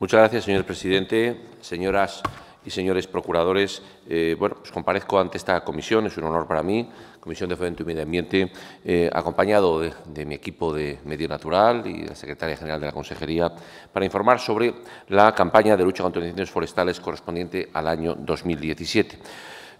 Muchas gracias, señor presidente, señoras y señores procuradores. Eh, bueno, pues comparezco ante esta comisión, es un honor para mí, Comisión de Fomento y Medio Ambiente, eh, acompañado de, mi equipo de Medio Natural y la Secretaria General de la Consejería, para informar sobre la campaña de lucha contra incendios forestales correspondiente al año 2017.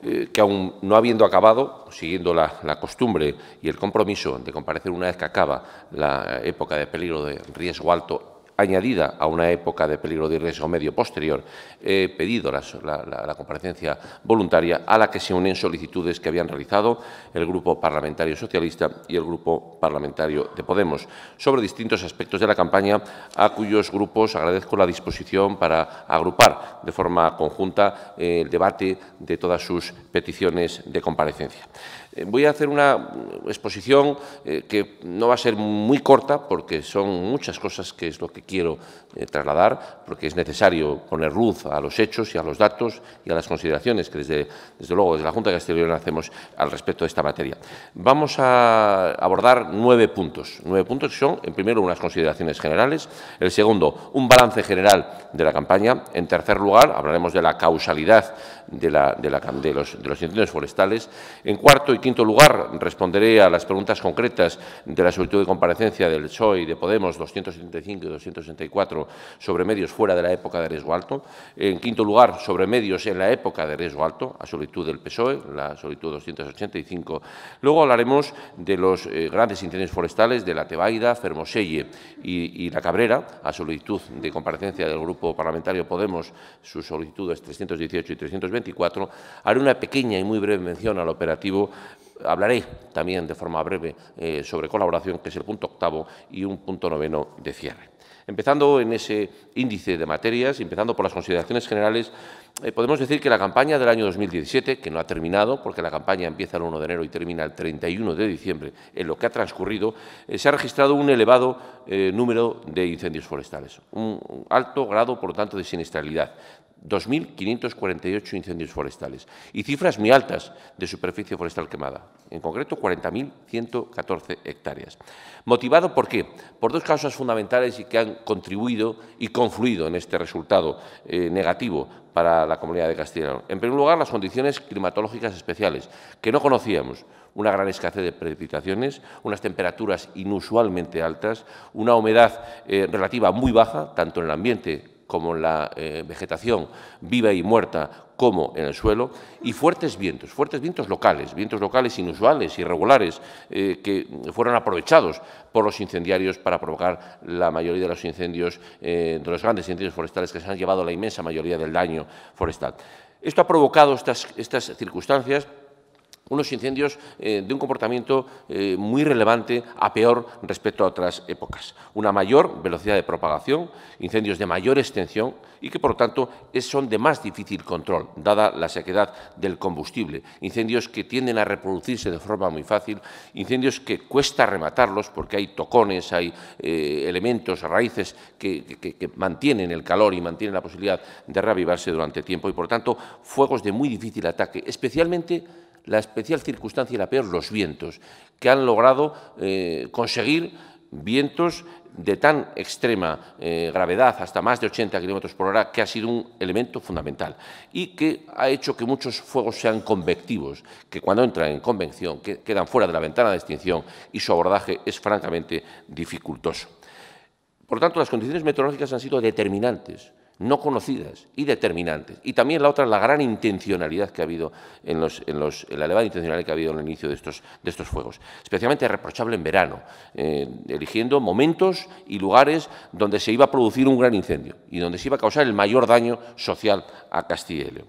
Eh, que aún no habiendo acabado, siguiendo la, costumbre y el compromiso de comparecer una vez que acaba la época de peligro de riesgo alto añadida a una época de peligro de riesgo medio posterior, he pedido la, comparecencia voluntaria a la que se unen solicitudes que habían realizado el Grupo Parlamentario Socialista y el Grupo Parlamentario de Podemos sobre distintos aspectos de la campaña a cuyos grupos agradezco la disposición para agrupar de forma conjunta el debate de todas sus peticiones de comparecencia. Eh, voy a hacer una mm, exposición eh, que no va a ser muy corta porque son muchas cosas que es lo que quiero eh, trasladar, porque es necesario poner luz a los hechos y a los datos y a las consideraciones que desde, desde luego desde la Junta de Castilla hacemos al respecto de esta materia. Vamos a abordar nueve puntos. Nueve puntos que son, en primero, unas consideraciones generales. El segundo, un balance general de la campaña. En tercer lugar, hablaremos de la causalidad de, los, de incendios forestales. En cuarto y quinto lugar, responderé a las preguntas concretas de la solicitud de comparecencia del PSOE y de Podemos 275 y 264 sobre medios fuera de la época de riesgo alto. En quinto lugar, sobre medios en la época de riesgo alto, a solicitud del PSOE, la solicitud 285. Luego hablaremos de los eh, grandes incendios forestales de la Tebaida, Fermoselle y, y, La Cabrera, a solicitud de comparecencia del Grupo Parlamentario Podemos, sus solicitudes 318 y 320. 24, haré una pequeña y muy breve mención al operativo hablaré también de forma breve eh, sobre colaboración, que es el punto octavo y un punto noveno de cierre. Empezando en ese índice de materias, empezando por las consideraciones generales, eh, podemos decir que la campaña del año 2017, que no ha terminado, porque la campaña empieza el 1 de enero y termina el 31 de diciembre, en lo que ha transcurrido, eh, se ha registrado un elevado número de incendios forestales, un alto grado, por lo tanto, de siniestralidad, 2.548 incendios forestales y cifras muy altas de superficie forestal quemada, en concreto 40.114 hectáreas. ¿Motivado por qué? Por dos causas fundamentales y que han contribuido y confluido en este resultado eh, negativo para la comunidad de Castilla En primer lugar, las condiciones climatológicas especiales, que no conocíamos. Una gran escasez de precipitaciones, unas temperaturas inusualmente altas, una humedad eh, relativa muy baja, tanto en el ambiente como la eh, vegetación viva y muerta, como en el suelo, y fuertes vientos, fuertes vientos locales, vientos locales inusuales, irregulares, eh, que fueron aprovechados por los incendiarios para provocar la mayoría de los incendios, eh, de los grandes incendios forestales que se han llevado la inmensa mayoría del daño forestal. Esto ha provocado estas circunstancias unos incendios eh, de un comportamiento eh, muy relevante a peor respecto a otras épocas. Una mayor velocidad de propagación, incendios de mayor extensión y que, por lo tanto, son de más difícil control, dada la sequedad del combustible. Incendios que tienden a reproducirse de forma muy fácil, incendios que cuesta rematarlos porque hay tocones, hay eh, elementos, raíces que, que mantienen el calor y mantienen la posibilidad de reavivarse durante tiempo y, por lo tanto, fuegos de muy difícil ataque, especialmente la especial circunstancia y la peor, los vientos, que han logrado eh, conseguir vientos de tan extrema eh, gravedad, hasta más de 80 kilómetros por hora, que ha sido un elemento fundamental y que ha hecho que muchos fuegos sean convectivos, que cuando entran en convención quedan fuera de la ventana de extinción y su abordaje es francamente dificultoso. Por tanto, las condiciones meteorológicas han sido determinantes no conocidas y determinantes. Y también la otra, la gran intencionalidad que ha habido en los, los la elevada intencionalidad que ha habido en el inicio de estos, de estos fuegos. Especialmente reprochable en verano, eh, eligiendo momentos y lugares donde se iba a producir un gran incendio y donde se iba a causar el mayor daño social a Castilla y León.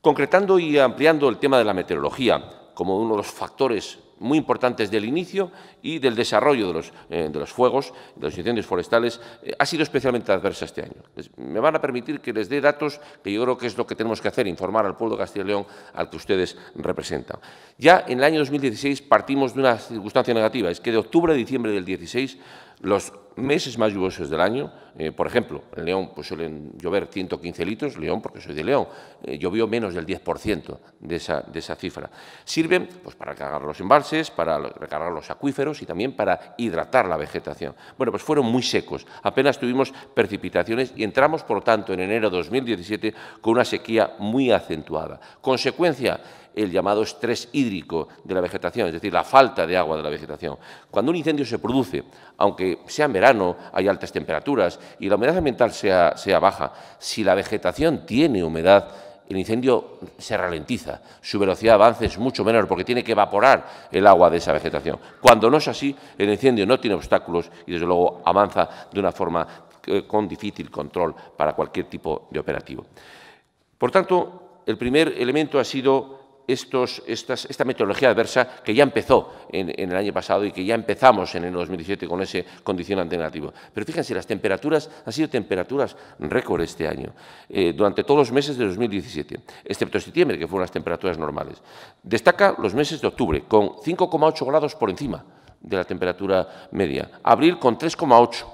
Concretando y ampliando el tema de la meteorología como uno de los factores muy importantes del inicio y del desarrollo de los, eh, de los fuegos, de los incendios forestales, eh, ha sido especialmente adversa este año. me van a permitir que les dé datos que yo creo que es lo que tenemos que hacer, informar al pueblo de Castilla y León al que ustedes representan. Ya en el año 2016 partimos de una circunstancia negativa, es que de octubre a diciembre del 16 los meses más lluviosos del año, eh, por ejemplo, en León pues suelen llover 115 litros, León porque soy de León, eh, llovió menos del 10% de esa, de esa cifra. Sirven pues, para recargar los embalses, para recargar los acuíferos y también para hidratar la vegetación. Bueno, pues fueron muy secos, apenas tuvimos precipitaciones y entramos, por lo tanto, en enero de 2017 con una sequía muy acentuada. Consecuencia, el llamado estrés hídrico de la vegetación, es decir, la falta de agua de la vegetación. Cuando un incendio se produce, aunque sea en verano, hay altas temperaturas y la humedad ambiental sea, baja, si la vegetación tiene humedad, el incendio se ralentiza, su velocidad de avance es mucho menor porque tiene que evaporar el agua de esa vegetación. Cuando no es así, el incendio no tiene obstáculos y desde luego avanza de una forma eh, con difícil control para cualquier tipo de operativo. Por tanto, el primer elemento ha sido esta metodología adversa que ya empezó en, el año pasado y que ya empezamos en el 2017 con ese condicionante negativo. Pero fíjense, las temperaturas han sido temperaturas récord este año, eh, durante todos los meses de 2017, excepto septiembre, que fueron las temperaturas normales. Destaca los meses de octubre, con 5,8 grados por encima de la temperatura media, abril con 3,8,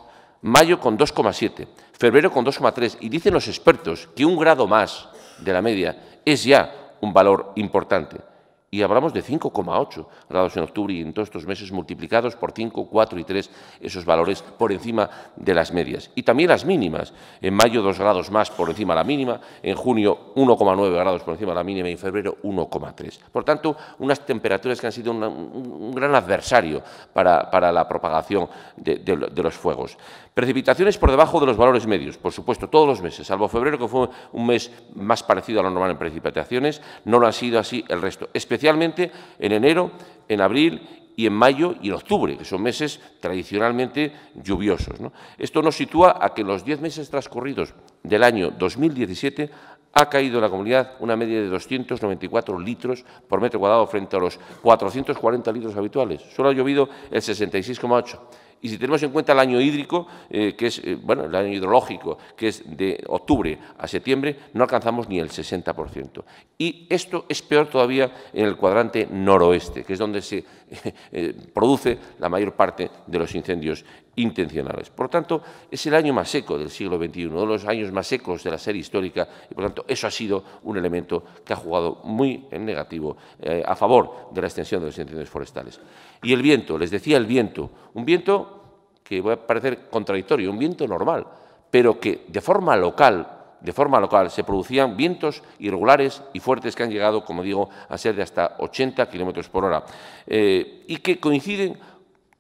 mayo con 2,7, febrero con 2,3, y dicen los expertos que un grado más de la media es ya un valor importante. Y hablamos de 5,8 grados en octubre y en todos estos meses multiplicados por 5, 4 y 3 esos valores por encima de las medias. Y también las mínimas. En mayo 2 grados más por encima de la mínima, en junio 1,9 grados por encima de la mínima y en febrero 1,3. Por tanto, unas temperaturas que han sido un gran adversario para, la propagación de, los fuegos. Precipitaciones por debajo de los valores medios, por supuesto, todos los meses, salvo febrero que fue un mes más parecido a lo normal en precipitaciones, no lo han sido así el resto especialmente en enero, en abril y en mayo y en octubre, que son meses tradicionalmente lluviosos. Esto nos sitúa a que en los 10 meses transcurridos del año 2017 ha caído en la comunidad una media de 294 litros por metro cuadrado frente a los 440 litros habituales. Solo ha llovido el 66,8 y si tenemos en cuenta el año hídrico, eh, que es, eh, bueno, el año hidrológico, que es de octubre a septiembre, no alcanzamos ni el 60%. Y esto es peor todavía en el cuadrante noroeste, que es donde se eh, produce la mayor parte de los incendios intencionales. Por lo tanto, es el año más seco del siglo XXI, uno de los años más secos de la serie histórica, y por lo tanto eso ha sido un elemento que ha jugado muy en negativo eh, a favor de la extensión de los incendios forestales. Y el viento, les decía el viento, un viento que va a parecer contradictorio, un viento normal, pero que de forma local de forma local se producían vientos irregulares y fuertes que han llegado, como digo, a ser de hasta 80 kilómetros por hora eh, y que coinciden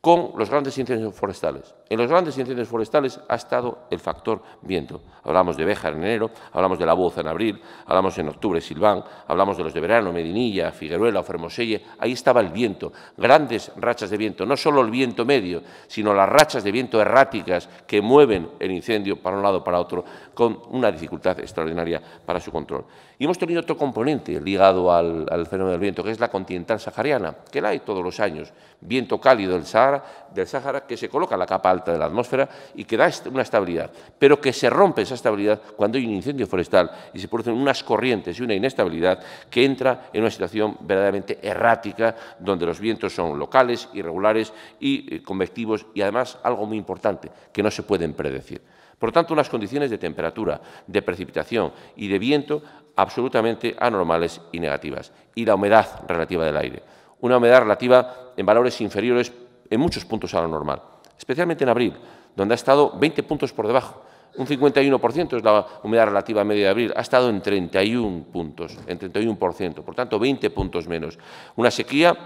con los grandes incendios forestales. En los grandes incendios forestales ha estado el factor viento. Hablamos de Béjar en enero, hablamos de La Boza en abril, hablamos en octubre Silván, hablamos de los de verano, Medinilla, Figueruela o Fermoselle. Ahí estaba el viento, grandes rachas de viento, no solo el viento medio, sino las rachas de viento erráticas que mueven el incendio para un lado o para otro con una dificultad extraordinaria para su control. Y hemos tenido otro componente ligado al, fenómeno del viento, que es la continental sahariana, que la hay todos los años. Viento cálido del Sahara, del Sahara que se coloca la capa de la atmósfera y que da una estabilidad, pero que se rompe esa estabilidad cuando hay un incendio forestal y se producen unas corrientes y una inestabilidad que entra en una situación verdaderamente errática, donde los vientos son locales, irregulares y eh, convectivos y además algo muy importante, que no se pueden predecir. Por lo tanto, unas condiciones de temperatura, de precipitación y de viento absolutamente anormales y negativas. Y la humedad relativa del aire. Una humedad relativa en valores inferiores en muchos puntos a lo normal especialmente en abril, donde ha estado 20 puntos por debajo. Un 51% es la humedad relativa a media de abril, ha estado en 31 puntos, en 31%, por tanto 20 puntos menos. Una sequía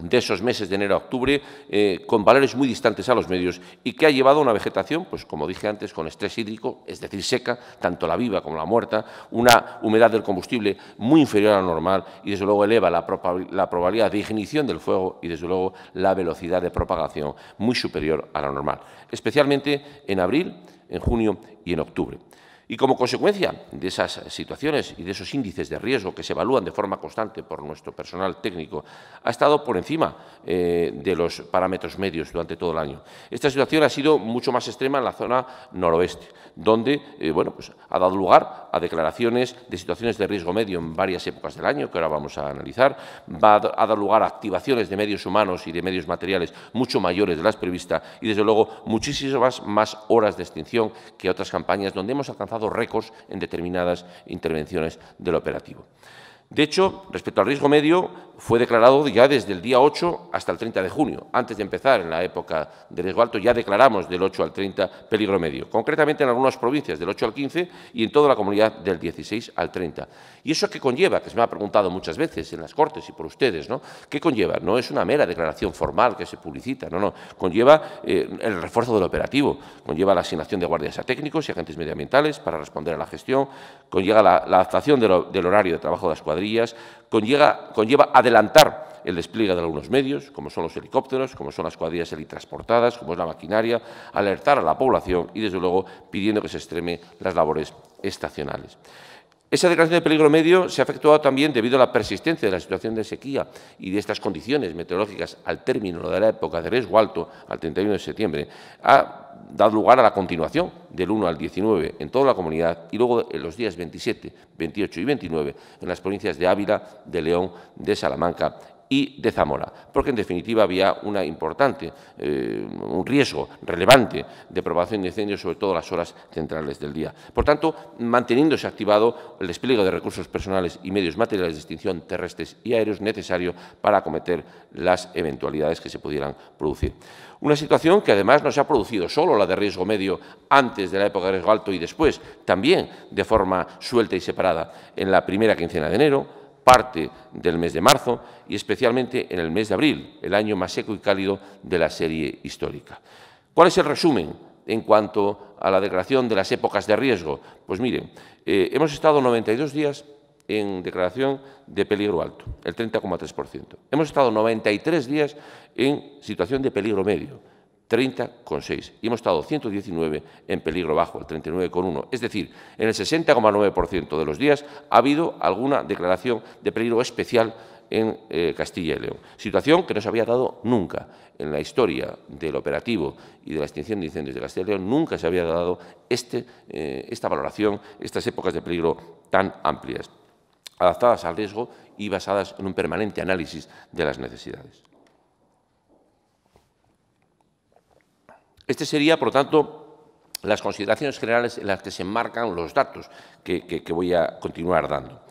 de esos meses de enero a octubre eh, con valores muy distantes a los medios y que ha llevado a una vegetación, pues como dije antes, con estrés hídrico, es decir, seca, tanto la viva como la muerta, una humedad del combustible muy inferior a la normal y desde luego eleva la, la probabilidad de ignición del fuego y desde luego la velocidad de propagación muy superior a la normal, especialmente en abril, en junio y en octubre. Y como consecuencia de esas situaciones y de esos índices de riesgo que se evalúan de forma constante por nuestro personal técnico, ha estado por encima eh, de los parámetros medios durante todo el año. Esta situación ha sido mucho más extrema en la zona noroeste, donde eh, bueno, pues, ha dado lugar a declaraciones de situaciones de riesgo medio en varias épocas del año, que ahora vamos a analizar, Ha dado lugar a activaciones de medios humanos y de medios materiales mucho mayores de las previstas y, desde luego, muchísimas más horas de extinción que otras campañas donde hemos alcanzado recos en determinadas intervenciones del operativo. De hecho, respecto al riesgo medio, fue declarado ya desde el día 8 hasta el 30 de junio. Antes de empezar en la época de riesgo alto ya declaramos del 8 al 30 peligro medio, concretamente en algunas provincias del 8 al 15 y en toda la comunidad del 16 al 30. ¿Y eso que conlleva? Que se me ha preguntado muchas veces en las Cortes y por ustedes, ¿no? ¿Qué conlleva? No es una mera declaración formal que se publicita, no, no. Conlleva eh, el refuerzo del operativo, conlleva la asignación de guardias a técnicos y agentes medioambientales para responder a la gestión, conlleva la, adaptación del horario de trabajo de las cuadrillas, conlleva, adelantar el despliegue de algunos medios, como son los helicópteros, como son las cuadrillas helitransportadas, como es la maquinaria, alertar a la población y, desde luego, pidiendo que se extreme las labores estacionales. Esa declaración de peligro medio se ha efectuado también debido a la persistencia de la situación de sequía y de estas condiciones meteorológicas al término de la época de riesgo alto, al 31 de septiembre, ha dado lugar a la continuación del 1 al 19 en toda la comunidad y luego en los días 27, 28 y 29 en las provincias de Ávila, de León, de Salamanca y de Zamora, porque en definitiva había importante, eh, un riesgo relevante de propagación de incendios, sobre todo las horas centrales del día. Por tanto, manteniéndose activado el despliegue de recursos personales y medios materiales de extinción terrestres y aéreos necesario para acometer las eventualidades que se pudieran producir. Una situación que además no se ha producido solo la de riesgo medio antes de la época de riesgo alto y después, también de forma suelta y separada en la primera quincena de enero, parte del mes de marzo y especialmente en el mes de abril, el año más seco y cálido de la serie histórica. ¿Cuál es el resumen en cuanto a la declaración de las épocas de riesgo? Pues miren, eh, hemos estado 92 días en declaración de peligro alto, el 30,3%. Hemos estado 93 días en situación de peligro medio, 30,6 y hemos estado 119 en peligro bajo, el 39,1. Es decir, en el 60,9% de los días ha habido alguna declaración de peligro especial en eh, Castilla y León. Situación que no se había dado nunca en la historia del operativo y de la extinción de incendios de Castilla y León, nunca se había dado este, eh, esta valoración, estas épocas de peligro tan amplias, adaptadas al riesgo y basadas en un permanente análisis de las necesidades. Este sería, por tanto, las consideraciones generales en las que se enmarcan los datos que, voy a continuar dando.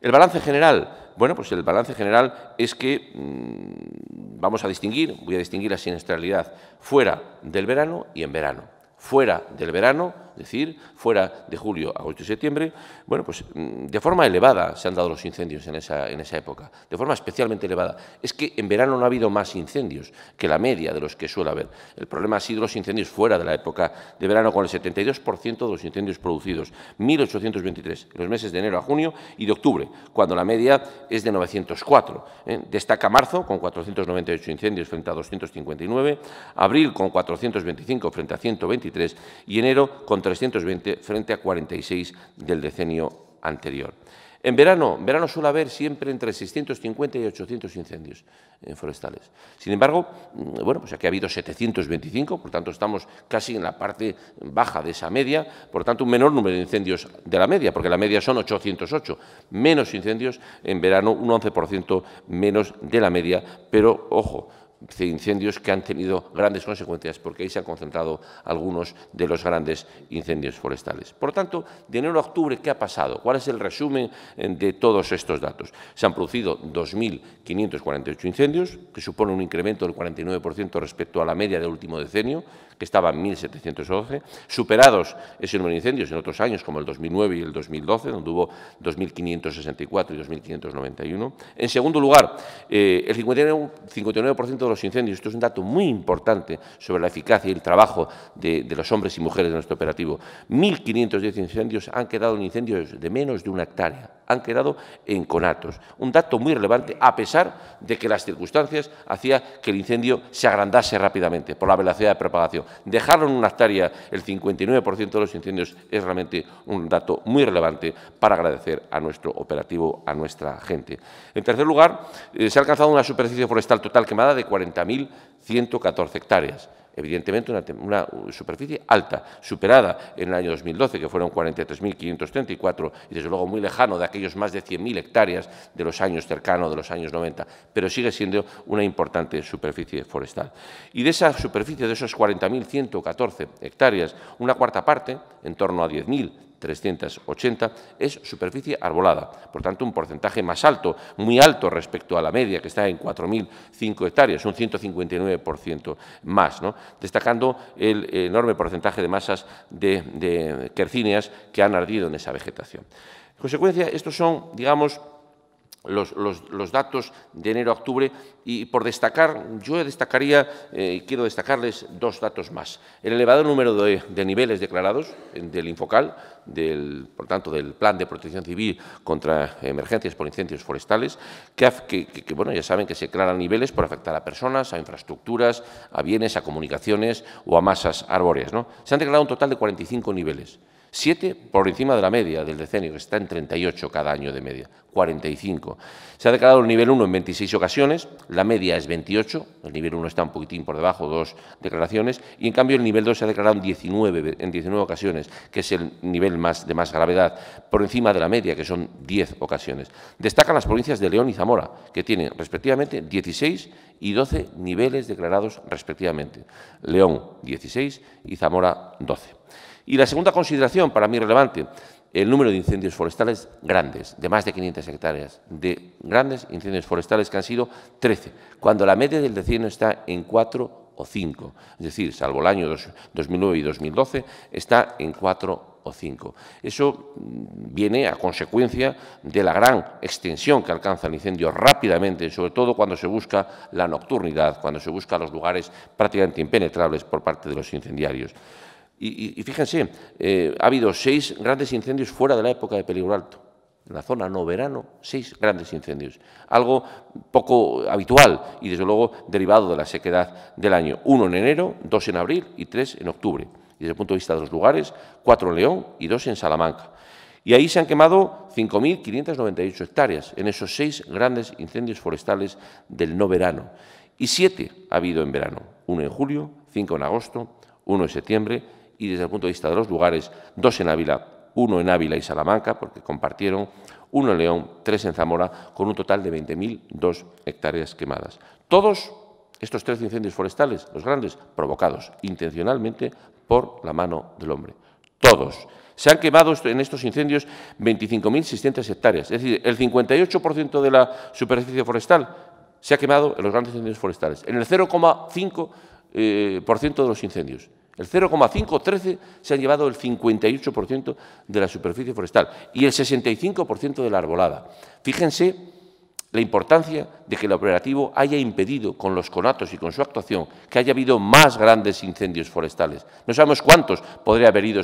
El balance general, bueno, pues el balance general es que mm, vamos a distinguir, voy a distinguir la siniestralidad fuera del verano y en verano. Fuera del verano es decir, fuera de julio, a agosto y septiembre, bueno, pues mm, de forma elevada se han dado los incendios en esa, en esa época, de forma especialmente elevada. Es que en verano no ha habido más incendios que la media de los que suele haber. El problema ha sido los incendios fuera de la época de verano, con el 72% de los incendios producidos, 1.823, en los meses de enero a junio y de octubre, cuando la media es de 904. ¿eh? Destaca marzo, con 498 incendios frente a 259, abril con 425 frente a 123 y enero con 320 frente a 46 del decenio anterior. En verano, verano suele haber siempre entre 650 y 800 incendios eh, forestales. Sin embargo, mm, bueno, pues aquí ha habido 725, por tanto estamos casi en la parte baja de esa media, por tanto un menor número de incendios de la media, porque la media son 808, menos incendios en verano, un 11% menos de la media, pero ojo, incendios que han tenido grandes consecuencias porque ahí se han concentrado algunos de los grandes incendios forestales. Por lo tanto, de enero a octubre, ¿qué ha pasado? ¿Cuál es el resumen eh, de todos estos datos? Se han producido 2.548 incendios, que supone un incremento del 49% respecto a la media del último decenio, que estaba en 1.712. Superados ese número de incendios en otros años, como el 2009 y el 2012, donde hubo 2.564 y 2.591. En segundo lugar, eh, el 59% de los incendios. Esto es un dato muy importante sobre la eficacia y el trabajo de, de los hombres y mujeres de nuestro operativo. 1.510 incendios han quedado en incendios de menos de una hectárea han quedado en conatos. Un dato muy relevante, a pesar de que las circunstancias hacían que el incendio se agrandase rápidamente por la velocidad de propagación. Dejaron una hectárea el 59% de los incendios es realmente un dato muy relevante para agradecer a nuestro operativo, a nuestra gente. En tercer lugar, eh, se ha alcanzado una superficie forestal total quemada de 40.114 hectáreas evidentemente una, superficie alta, superada en el año 2012, que fueron 43.534, y desde luego muy lejano de aquellos más de 100.000 hectáreas de los años cercanos, de los años 90, pero sigue siendo una importante superficie forestal. Y de esa superficie, de esos 40.114 hectáreas, una cuarta parte, en torno a 10.000, 380, es superficie arbolada, por tanto un porcentaje más alto, muy alto respecto a la media que está en 4.005 hectáreas, un 159% más, ¿no? destacando el enorme porcentaje de masas de, de quercíneas que han ardido en esa vegetación. En consecuencia, estos son, digamos, los, datos de enero a octubre y por destacar, yo destacaría y eh, quiero destacarles dos datos más. El elevado número de, niveles declarados del Infocal, del, por tanto del Plan de Protección Civil contra Emergencias por Incendios Forestales, que, bueno, ya saben que se declaran niveles por afectar a personas, a infraestructuras, a bienes, a comunicaciones o a masas arbóreas. ¿no? Se han declarado un total de 45 niveles. 7 por encima de la media del decenio, que está en 38 cada año de media, 45. Se ha declarado el nivel 1 en 26 ocasiones, la media es 28, el nivel 1 está un poquitín por debajo, dos declaraciones, y en cambio el nivel 2 se ha declarado en 19, en 19 ocasiones, que es el nivel más, de más gravedad, por encima de la media, que son 10 ocasiones. Destacan las provincias de León y Zamora, que tienen respectivamente 16 y 12 niveles declarados respectivamente. León 16 y Zamora 12. Y la segunda consideración, para mí relevante, el número de incendios forestales grandes, de más de 500 hectáreas, de grandes incendios forestales que han sido 13, cuando la media del decenio está en 4 o 5. Es decir, salvo el año 2009 y 2012, está en 4 o 5. Eso mm, viene a consecuencia de la gran extensión que alcanza el incendio rápidamente, sobre todo cuando se busca la nocturnidad, cuando se busca los lugares prácticamente impenetrables por parte de los incendiarios. Y, fíjense, eh, ha habido seis grandes incendios fuera de la época de peligro alto. En la zona no verano, seis grandes incendios. Algo poco habitual y, desde luego, derivado de la sequedad del año. Uno en enero, dos en abril y tres en octubre. Y desde el punto de vista de los lugares, cuatro en León y dos en Salamanca. Y ahí se han quemado 5.598 hectáreas en esos seis grandes incendios forestales del no verano. Y siete ha habido en verano. Uno en julio, cinco en agosto, uno en septiembre y desde el punto de vista de los lugares, dos en Ávila, uno en Ávila y Salamanca, porque compartieron, uno en León, tres en Zamora, con un total de 20.002 hectáreas quemadas. Todos estos tres incendios forestales, los grandes, provocados intencionalmente por la mano del hombre. Todos. Se han quemado en estos incendios 25.600 hectáreas, es decir, el 58% de la superficie forestal se ha quemado en los grandes incendios forestales, en el 0,5% eh, de los incendios. El 0,513 se han llevado el 58% de la superficie forestal y el 65% de la arbolada. Fíjense la importancia de que el operativo haya impedido con los conatos y con su actuación que haya habido más grandes incendios forestales. No sabemos cuántos podría haber, ido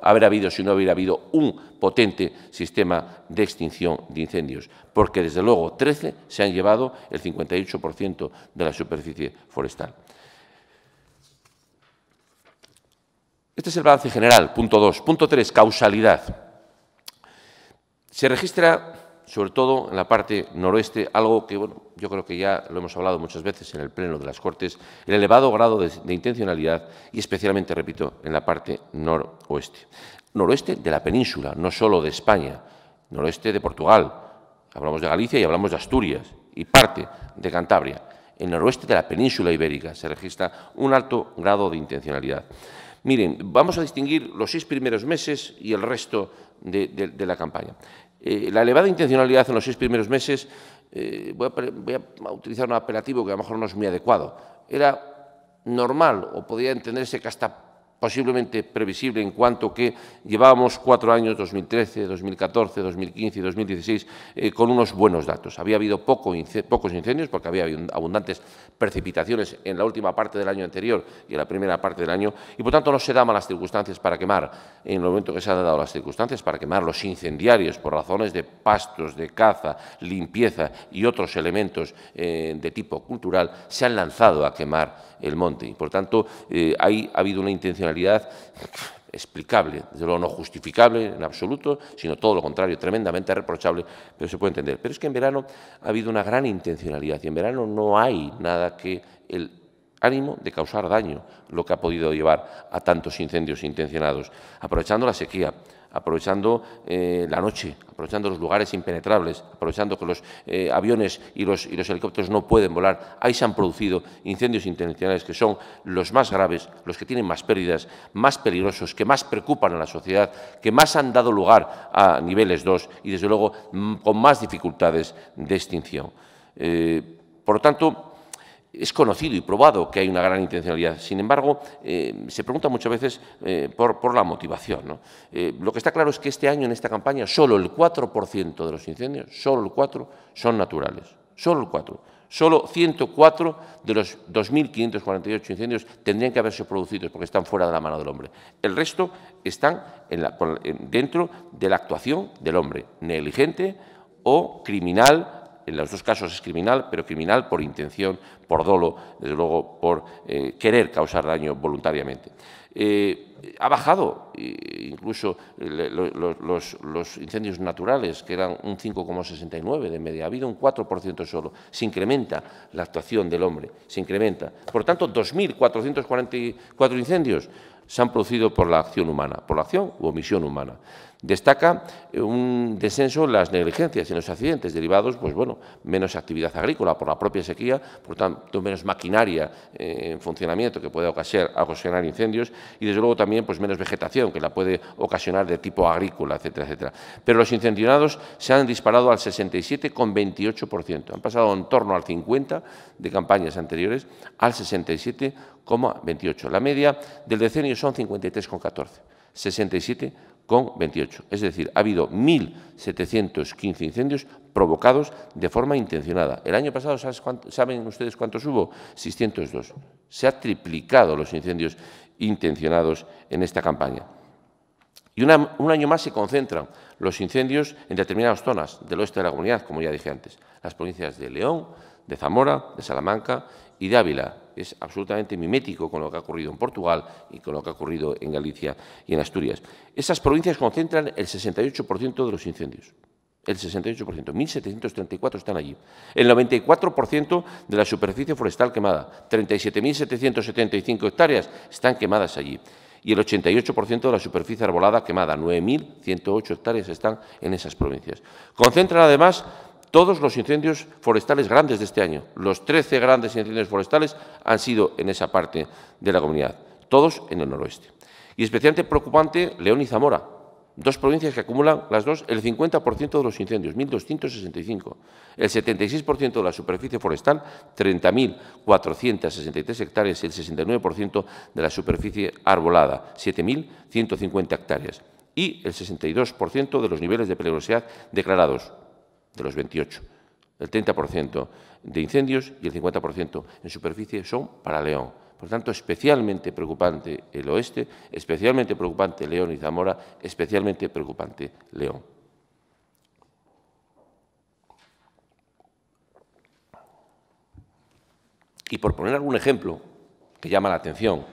haber habido si no hubiera habido un potente sistema de extinción de incendios, porque desde luego 13 se han llevado el 58% de la superficie forestal. Este es el balance general, punto 2. Punto 3, causalidad. Se registra, sobre todo en la parte noroeste, algo que yo creo que ya lo hemos hablado muchas veces en el Pleno de las Cortes, el elevado grado de, intencionalidad y especialmente, repito, en la parte noroeste. Noroeste de la península, no solo de España, noroeste de Portugal, hablamos de Galicia y hablamos de Asturias y parte de Cantabria. En noroeste de la península ibérica se registra un alto grado de intencionalidad. Miren, vamos a distinguir los seis primeros meses y el resto de, la campaña. Eh, la elevada intencionalidad en los seis primeros meses, eh, voy, a, voy, a, utilizar un apelativo que a lo mejor no es muy adecuado, era normal o podía entenderse que hasta posiblemente previsible en cuanto que llevábamos cuatro años, 2013, 2014, 2015 y 2016, eh, con unos buenos datos. Había habido pocos incendios porque había habido abundantes precipitaciones en la última parte del año anterior y en la primera parte del año y, por tanto, no se daban las circunstancias para quemar, en el momento que se han dado las circunstancias para quemar los incendiarios por razones de pastos, de caza, limpieza y otros elementos eh, de tipo cultural, se han lanzado a quemar el monte y, por tanto, eh, ahí ha habido una intención explicable, desde luego no justificable en absoluto, sino todo lo contrario, tremendamente reprochable, pero se puede entender. Pero es que en verano ha habido una gran intencionalidad y en verano no hay nada que el ánimo de causar daño, lo que ha podido llevar a tantos incendios intencionados, aprovechando la sequía, aprovechando eh, la noche, aprovechando los lugares impenetrables, aprovechando que los eh, aviones y los, helicópteros no pueden volar. Ahí se han producido incendios internacionales que son los más graves, los que tienen más pérdidas, más peligrosos, que más preocupan a la sociedad, que más han dado lugar a niveles 2 y, desde luego, con más dificultades de extinción. Eh, por lo tanto, es conocido y probado que hay una gran intencionalidad. Sin embargo, eh, se pregunta muchas veces eh, por, la motivación. Eh, lo que está claro es que este año, en esta campaña, solo el 4% de los incendios, solo el 4%, son naturales. Solo el 4%. Solo 104 de los 2.548 incendios tendrían que haberse producido porque están fuera de la mano del hombre. El resto están dentro de la actuación del hombre, negligente o criminal en los dos casos es criminal, pero criminal por intención, por dolo, desde luego por eh, querer causar daño voluntariamente. Eh, ha bajado eh, incluso los, incendios naturales, que eran un 5,69 de media, ha habido un 4% solo. Se incrementa la actuación del hombre, se incrementa. Por tanto, 2.444 incendios se han producido por la acción humana, por la acción u omisión humana. Destaca eh, un descenso en las negligencias, y en los accidentes derivados, pues bueno, menos actividad agrícola por la propia sequía, por tanto menos maquinaria eh, en funcionamiento que puede ocasionar, incendios y desde luego también pues menos vegetación que la puede ocasionar de tipo agrícola, etcétera, etcétera. Pero los incendiados se han disparado al 67,28%, han pasado en torno al 50 de campañas anteriores al 67,28. La media del decenio son 53,14. 67 con 28. Es decir, ha habido 1.715 incendios provocados de forma intencionada. El año pasado, ¿saben ustedes cuántos hubo? 602. Se ha triplicado los incendios intencionados en esta campaña. Y un año más se concentran los incendios en determinadas zonas del oeste de la comunidad, como ya dije antes, las provincias de León, de Zamora, de Salamanca y de Ávila. Es absolutamente mimético con lo que ha ocurrido en Portugal y con lo que ha ocurrido en Galicia y en Asturias. Esas provincias concentran el 68% de los incendios. El 68%, 1.734 están allí. El 94% de la superficie forestal quemada, 37.775 hectáreas, están quemadas allí y el 88% de la superficie arbolada quemada, 9.108 hectáreas están en esas provincias. Concentran además todos los incendios forestales grandes de este año. Los 13 grandes incendios forestales han sido en esa parte de la comunidad, todos en el noroeste. Y especialmente preocupante León y Zamora, dos provincias que acumulan las dos el 50% de los incendios, 1.265, el 76% de la superficie forestal, 30.463 hectáreas, el 69% de la superficie arbolada, 7.150 hectáreas y el 62% de los niveles de peligrosidad declarados, de los 28. El 30% de incendios y el 50% en superficie son para León. Por tanto, especialmente preocupante el oeste, especialmente preocupante León y Zamora, especialmente preocupante León. Y por poner algún ejemplo que llama la atención,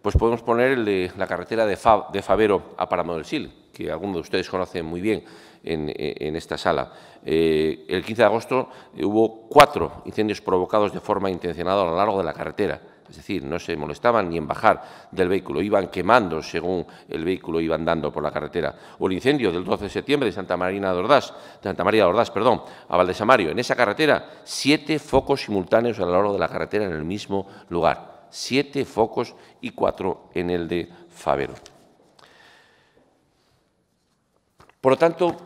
pues podemos poner el de la carretera de, Favero a Paramo del Sil, que algunos de ustedes conocen muy bien en, esta sala. Eh, el 15 de agosto eh, hubo cuatro incendios provocados de forma intencionada a lo largo de la carretera. Es decir, no se molestaban ni en bajar del vehículo, iban quemando según el vehículo iba andando por la carretera. O el incendio del 12 de septiembre de Santa, Marina de Ordaz, Santa María de Ordaz perdón, a Valdesamario. En esa carretera, siete focos simultáneos a lo largo de la carretera en el mismo lugar. Siete focos y cuatro en el de Favero. Por lo tanto,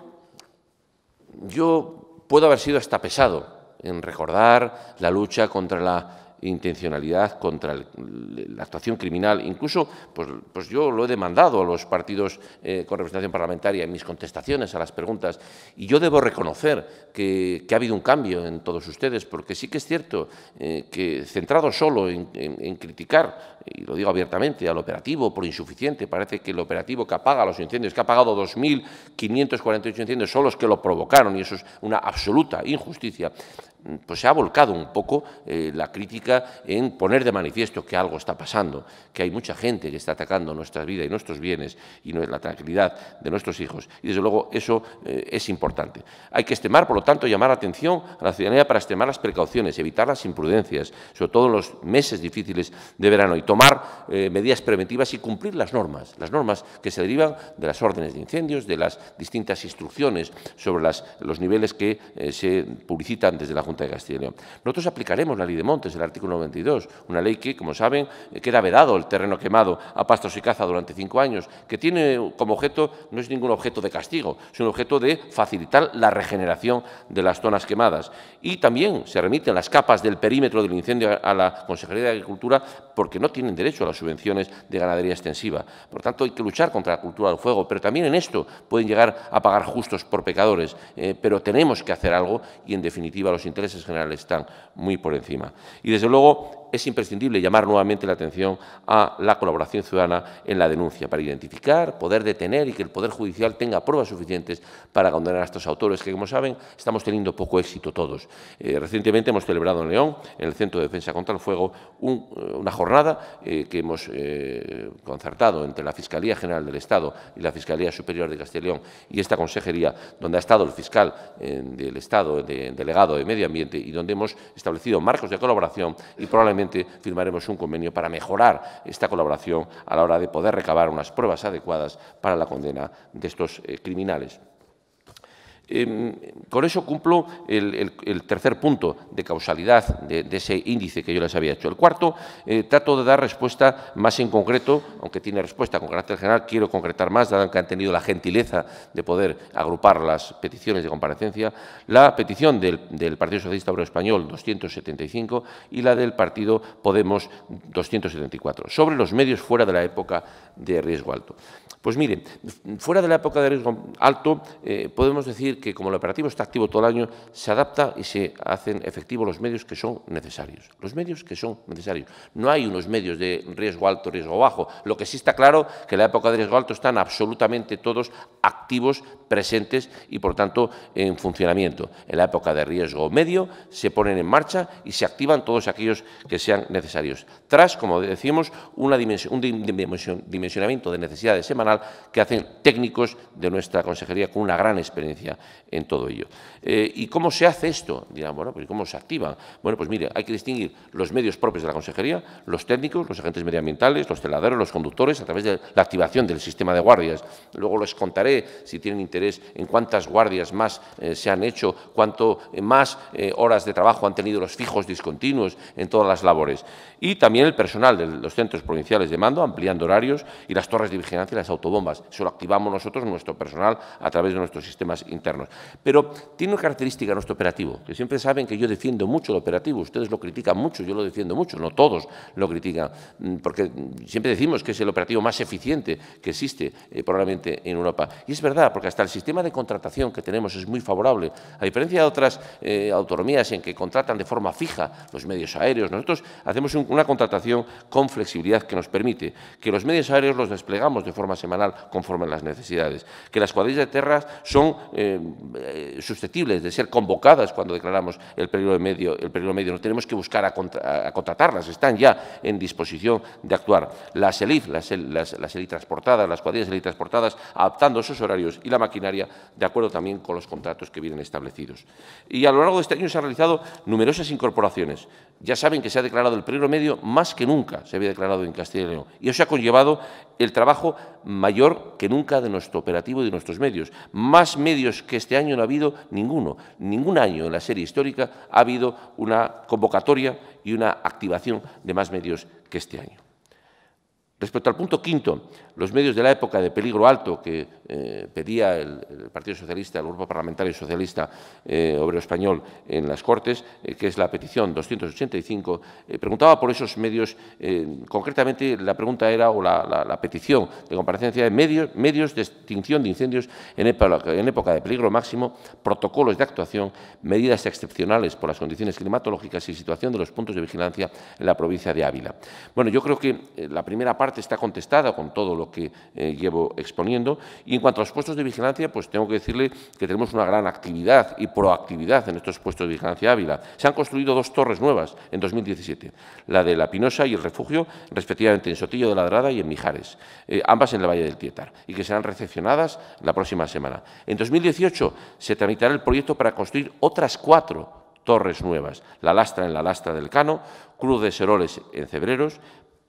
yo puedo haber sido hasta pesado en recordar la lucha contra la intencionalidad contra la actuación criminal. Incluso, pues, pues, yo lo he demandado a los partidos eh, con representación parlamentaria en mis contestaciones a las preguntas y yo debo reconocer que, ha habido un cambio en todos ustedes, porque sí que es cierto eh, que centrado solo en, criticar, y lo digo abiertamente, al operativo por insuficiente, parece que el operativo que apaga los incendios, que ha apagado 2.548 incendios, son los que lo provocaron y eso es una absoluta injusticia pues se ha volcado un poco eh, la crítica en poner de manifiesto que algo está pasando, que hay mucha gente que está atacando nuestra vida y nuestros bienes y la tranquilidad de nuestros hijos. Y desde luego eso eh, es importante. Hay que estimar, por lo tanto, llamar la atención a la ciudadanía para estimar las precauciones, evitar las imprudencias, sobre todo en los meses difíciles de verano, y tomar eh, medidas preventivas y cumplir las normas, las normas que se derivan de las órdenes de incendios, de las distintas instrucciones sobre las, los niveles que se publicitan desde la Junta de Nosotros aplicaremos la ley de montes, el artículo 92, una ley que, como saben, eh, queda vedado el terreno quemado a pastos y caza durante cinco años, que tiene como objeto, no es ningún objeto de castigo, es un objeto de facilitar la regeneración de las zonas quemadas. Y también se remiten las capas del perímetro del incendio a la Consejería de Agricultura porque no tienen derecho a las subvenciones de ganadería extensiva. Por tanto, hay que luchar contra la cultura del fuego, pero también en esto pueden llegar a pagar justos por pecadores, eh, pero tenemos que hacer algo y, en definitiva, los intereses intereses generales están muy por encima. Y desde luego es imprescindible llamar nuevamente la atención a la colaboración ciudadana en la denuncia para identificar, poder detener y que el Poder Judicial tenga pruebas suficientes para condenar a estos autores que, como saben, estamos teniendo poco éxito todos. Eh, recientemente hemos celebrado en León, en el Centro de Defensa contra el Fuego, eh, una jornada eh, que hemos concertado entre la Fiscalía General del Estado y la Fiscalía Superior de Castellón y esta consejería, donde ha estado el fiscal del Estado, de, delegado de Medio Ambiente, y donde hemos establecido marcos de colaboración y probablemente firmaremos un convenio para mejorar esta colaboración a la hora de poder recabar unas pruebas adecuadas para la condena de estos eh, criminales. Em, con eso cumplo el, tercer punto de causalidad de, ese índice que yo les había hecho. El cuarto, eh, trato de dar respuesta más en concreto, aunque tiene respuesta con carácter general, quiero concretar más, dado que han tenido la gentileza de poder agrupar las peticiones de comparecencia, la petición del, del Partido Socialista Obrero Español 275 y la del Partido Podemos 274, sobre los medios fuera de la época de riesgo alto. Pues mire, fuera de la época de riesgo alto, eh, podemos decir que como el operativo está activo todo el año, se adapta y se hacen efectivos los medios que son necesarios. Los medios que son necesarios. No hay unos medios de riesgo alto, riesgo bajo. Lo que sí está claro que en la época de riesgo alto están absolutamente todos activos, presentes y, por tanto, en funcionamiento. En la época de riesgo medio se ponen en marcha y se activan todos aquellos que sean necesarios. Tras, como decimos, una un dimensionamiento de necesidades semanales que hacen técnicos de nuestra consejería con una gran experiencia en todo ello. Eh, ¿Y cómo se hace esto? Dirán, bueno, pues ¿cómo se activa. Bueno, pues mire, hay que distinguir los medios propios de la consejería, los técnicos, los agentes medioambientales, los teladeros, los conductores, a través de la activación del sistema de guardias. Luego les contaré, si tienen interés, en cuántas guardias más eh, se han hecho, cuánto más eh, horas de trabajo han tenido los fijos discontinuos en todas las labores. Y también el personal de los centros provinciales de mando, ampliando horarios, y las torres de vigilancia y las autoridades bombas, solo activamos nosotros, nuestro personal, a través de nuestros sistemas internos. Pero tiene una característica nuestro operativo, que siempre saben que yo defiendo mucho el operativo. Ustedes lo critican mucho, yo lo defiendo mucho, no todos lo critican, mm, porque siempre decimos que es el operativo más eficiente que existe eh, probablemente en Europa. Y es verdad, porque hasta el sistema de contratación que tenemos es muy favorable. A diferencia de otras eh, autonomías en que contratan de forma fija los medios aéreos, nosotros hacemos una contratación con flexibilidad que nos permite que los medios aéreos los desplegamos de forma semanal conforme a las necesidades, que las cuadrillas de terras son eh, eh, susceptibles de ser convocadas cuando declaramos el periodo de medio, el periodo medio no tenemos que buscar a, contratarlas, están ya en disposición de actuar. Las ELIF, las, las, transportadas, las cuadrillas ELIF transportadas, adaptando sus horarios y la maquinaria de acuerdo también con los contratos que vienen establecidos. Y a lo largo de este año se han realizado numerosas incorporaciones ya saben que se ha declarado el primero medio más que nunca se había declarado en Castilla y León. Y eso ha conllevado el trabajo mayor que nunca de nuestro operativo y de nuestros medios. Más medios que este año no ha habido ninguno. Ningún año en la serie histórica ha habido una convocatoria y una activación de más medios que este año. Respecto al punto quinto, los medios de la época de peligro alto que eh, pedía el, Partido Socialista, el Grupo Parlamentario Socialista eh, Obrero Español en las Cortes, eh, que es la petición 285, preguntaba por esos medios, concretamente la pregunta era, o la, petición de comparecencia de medios, de extinción de incendios en época, en época de peligro máximo, protocolos de actuación, medidas excepcionales por las condiciones climatológicas y situación de los puntos de vigilancia en la provincia de Ávila. Bueno, yo creo que la primera parte parte está contestada con todo lo que eh, llevo exponiendo. Y en cuanto a los puestos de vigilancia, pues tengo que decirle que tenemos una gran actividad y proactividad en estos puestos de vigilancia Ávila. Se han construido dos torres nuevas en 2017, la de La Pinosa y el Refugio, respectivamente en Sotillo de la Drada y en Mijares, eh, ambas en la Valle del Tietar, y que serán recepcionadas la próxima semana. En 2018 se tramitará el proyecto para construir otras cuatro torres nuevas, La Lastra en La Lastra del Cano, Cruz de Seroles en Cebreros,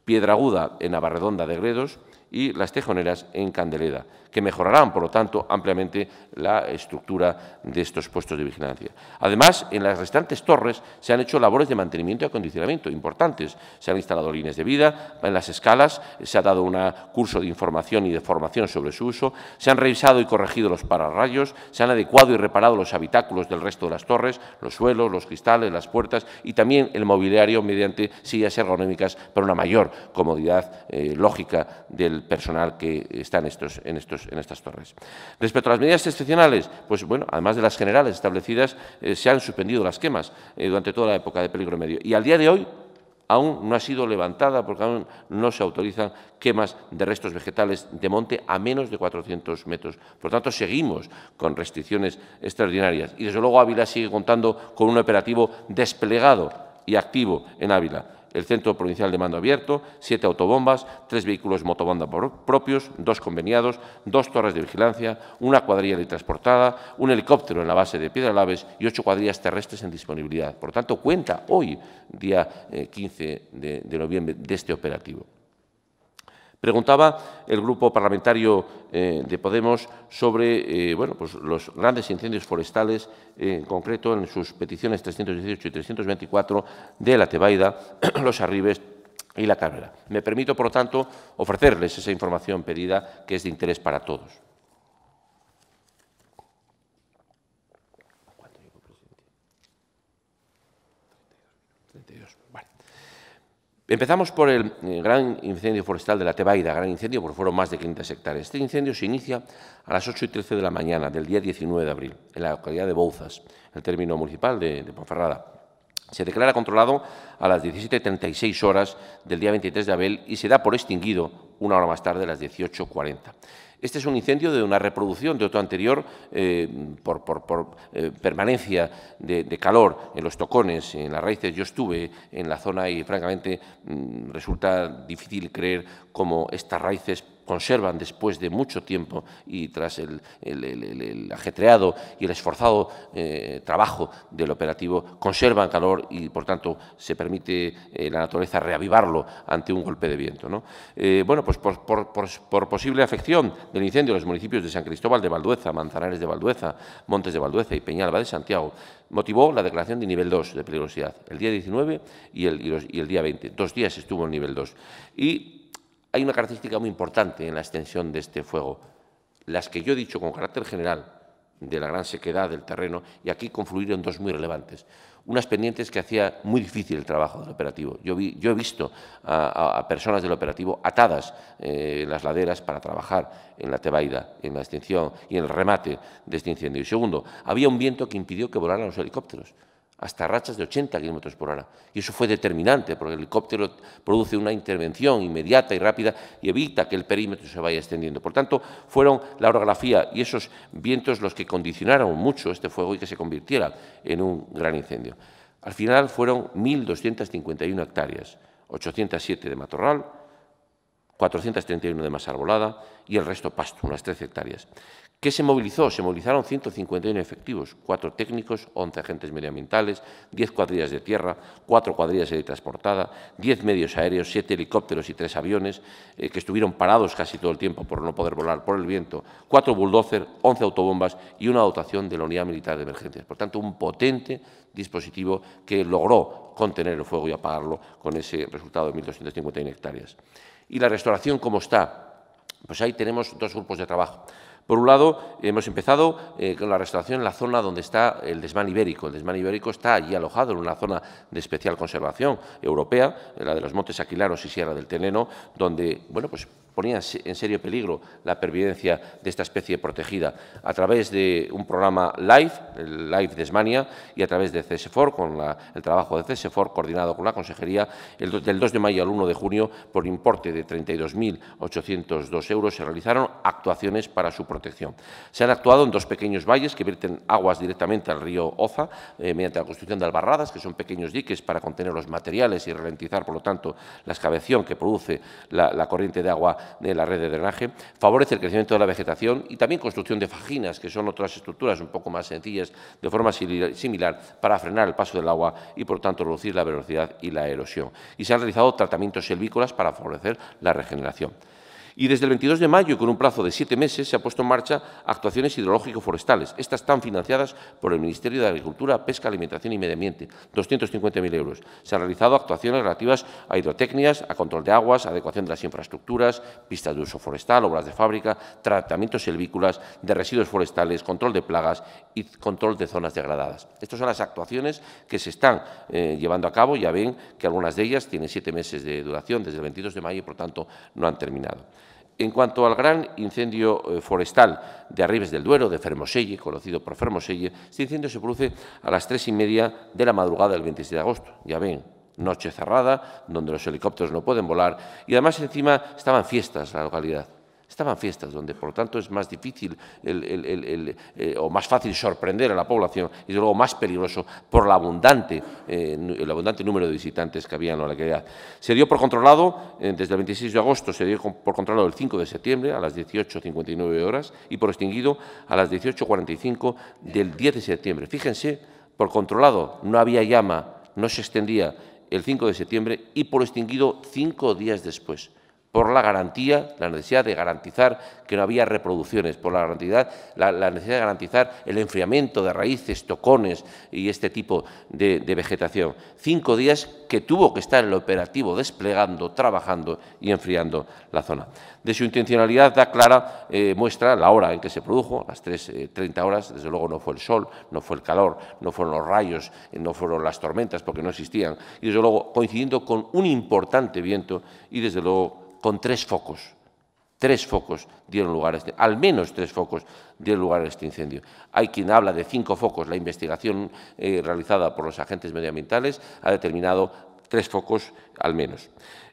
Piedra Aguda en barredonda de Gredos y las tejoneras en Candeleda, que mejorarán, por lo tanto, ampliamente la estructura de estos puestos de vigilancia. Además, en las restantes torres se han hecho labores de mantenimiento y acondicionamiento importantes. Se han instalado líneas de vida, en las escalas se ha dado un curso de información y de formación sobre su uso, se han revisado y corregido los pararrayos, se han adecuado y reparado los habitáculos del resto de las torres, los suelos, los cristales, las puertas y también el mobiliario mediante sillas ergonómicas para una mayor comodidad eh, lógica del personal que está en, estos, en, estos, en estas torres. Respecto a las medidas excepcionales, pues bueno, además de las generales establecidas, eh, se han suspendido las quemas eh, durante toda la época de peligro medio. Y al día de hoy, aún no ha sido levantada porque aún no se autorizan quemas de restos vegetales de monte a menos de 400 metros. Por tanto, seguimos con restricciones extraordinarias. Y desde luego Ávila sigue contando con un operativo desplegado y activo en Ávila el Centro Provincial de Mando Abierto, siete autobombas, tres vehículos motobomba propios, dos conveniados, dos torres de vigilancia, una cuadrilla de transportada, un helicóptero en la base de Piedra Laves y ocho cuadrillas terrestres en disponibilidad. Por tanto, cuenta hoy, día 15 eh, de noviembre, de este operativo. Preguntaba el grupo parlamentario eh, de Podemos sobre eh, bueno, pues los grandes incendios forestales, eh, en concreto en sus peticiones 318 y 324 de la Tebaida, los Arribes y la Cámara. Me permito, por lo tanto, ofrecerles esa información pedida que es de interés para todos. Empezamos por el eh, gran incendio forestal de la Tebaida, gran incendio por fueron más de 500 hectáreas. Este incendio se inicia a las 8 y 13 de la mañana del día 19 de abril, en la localidad de Bouzas, el término municipal de, de Ponferrada. Se declara controlado a las 17.36 horas del día 23 de abril y se da por extinguido una hora más tarde, a las 18.40. Este es un incendio de una reproducción de otro anterior eh, por, eh, permanencia de, de, calor en los tocones, en las raíces. Yo estuve en la zona y, francamente, mm, resulta difícil creer cómo estas raíces conservan después de mucho tiempo y tras el, ajetreado y el esforzado eh, trabajo del operativo, conservan calor y, por tanto, se permite eh, la naturaleza reavivarlo ante un golpe de viento. Eh, bueno, pues por, posible afección del incendio en los municipios de San Cristóbal de Valdueza, Manzanares de Valdueza, Montes de Valdueza y Peñalba de Santiago, motivó la declaración de nivel 2 de peligrosidad, el día 19 y el, día 20. Dos días estuvo en nivel 2. Y hay una característica muy importante en la extensión de este fuego, las que yo he dicho con carácter general de la gran sequedad del terreno, y aquí confluyeron dos muy relevantes. Unas pendientes que hacía muy difícil el trabajo del operativo. Yo, he visto a, personas del operativo atadas eh, en las laderas para trabajar en la tebaida, en la extinción y en el remate de este incendio. Y segundo, había un viento que impidió que volaran los helicópteros hasta rachas de 80 km por hora. Y eso fue determinante, porque el helicóptero produce una intervención inmediata y rápida y evita que el perímetro se vaya extendiendo. Por tanto, fueron la orografía y esos vientos los que condicionaron mucho este fuego y que se convirtiera en un gran incendio. Al final fueron 1.251 hectáreas, 807 de matorral, 431 de masa arbolada y el resto pasto, unas 13 hectáreas. ¿Qué se movilizó? Se movilizaron 151 efectivos, cuatro técnicos, 11 agentes medioambientales, 10 cuadrillas de tierra, cuatro cuadrillas de transportada, 10 medios aéreos, 7 helicópteros y 3 aviones, eh, que estuvieron parados casi todo el tiempo por no poder volar por el viento, cuatro bulldozers, 11 autobombas y una dotación de la Unidad Militar de Emergencias. Por tanto, un potente dispositivo que logró contener el fuego y apagarlo con ese resultado de 1.251 hectáreas. Y la restauración, ¿cómo está? Pues ahí tenemos dos grupos de trabajo. Por un lado, hemos empezado eh, con la restauración en la zona donde está el desmán ibérico. El desman ibérico está allí alojado en una zona de especial conservación europea, la de los Montes Aquilaros y Sierra del Teneno, donde, bueno, pues ponía en serio peligro la pervivencia de esta especie protegida a través de un programa LIFE, el LIFE de Esmania, y a través de CSFOR, con el trabajo de CSFOR coordinado con la Consejería, del 2 de mayo al 1 de junio, por importe de 32.802 euros, se realizaron actuaciones para su protección. Se han actuado en dos pequeños valles que vierten aguas directamente al río Oza, eh, mediante la construcción de albarradas, que son pequeños diques para contener los materiales y ralentizar, por lo tanto, la excavación que produce la corriente de agua de la red de drenaje, favorece el crecimiento de la vegetación y también construcción de fajinas, que son otras estructuras un poco más sencillas, de forma similar, para frenar el paso del agua y, por tanto, reducir la velocidad y la erosión. Y se han realizado tratamientos silvícolas para favorecer la regeneración. Y desde el 22 de mayo, con un plazo de siete meses, se han puesto en marcha actuaciones hidrológico-forestales. Estas están financiadas por el Ministerio de Agricultura, Pesca, Alimentación y Medio Ambiente, 250.000 euros. Se han realizado actuaciones relativas a hidrotecnias, a control de aguas, adecuación de las infraestructuras, pistas de uso forestal, obras de fábrica, tratamientos selvícolas, de residuos forestales, control de plagas y control de zonas degradadas. Estas son las actuaciones que se están eh, llevando a cabo. Ya ven que algunas de ellas tienen siete meses de duración desde el 22 de mayo y, por tanto, no han terminado. En cuanto al gran incendio eh, forestal de Arribes del Duero, de Fermoselle, conocido por Fermoselle, este incendio se produce a las tres y media de la madrugada del 26 de agosto. Ya ven, noche cerrada, donde los helicópteros no pueden volar, y además encima estaban fiestas la localidad. Estaban fiestas donde, por lo tanto, es más difícil eh, o más fácil sorprender a la población y, desde luego, más peligroso por la abundante, eh, el abundante número de visitantes que había en la localidad. Se dio por controlado, eh, desde el 26 de agosto, se dio por controlado el 5 de septiembre a las 18.59 horas y por extinguido a las 18.45 del 10 de septiembre. Fíjense, por controlado no había llama, no se extendía el 5 de septiembre y por extinguido cinco días después por la garantía, la necesidad de garantizar que no había reproducciones, por la, garantía, la, necesidad de garantizar el enfriamiento de raíces, tocones y este tipo de, vegetación. Cinco días que tuvo que estar el operativo desplegando, trabajando y enfriando la zona. De su intencionalidad da clara eh, muestra la hora en que se produjo, las 3.30 eh, horas, desde luego no fue el sol, no fue el calor, no fueron los rayos, eh, no fueron las tormentas porque no existían, y desde luego coincidiendo con un importante viento y desde luego con tres focos. Tres focos dieron lugar a este, al menos tres focos dieron lugar a este incendio. Hay quien habla de cinco focos. La investigación eh, realizada por los agentes medioambientales ha determinado tres focos al menos.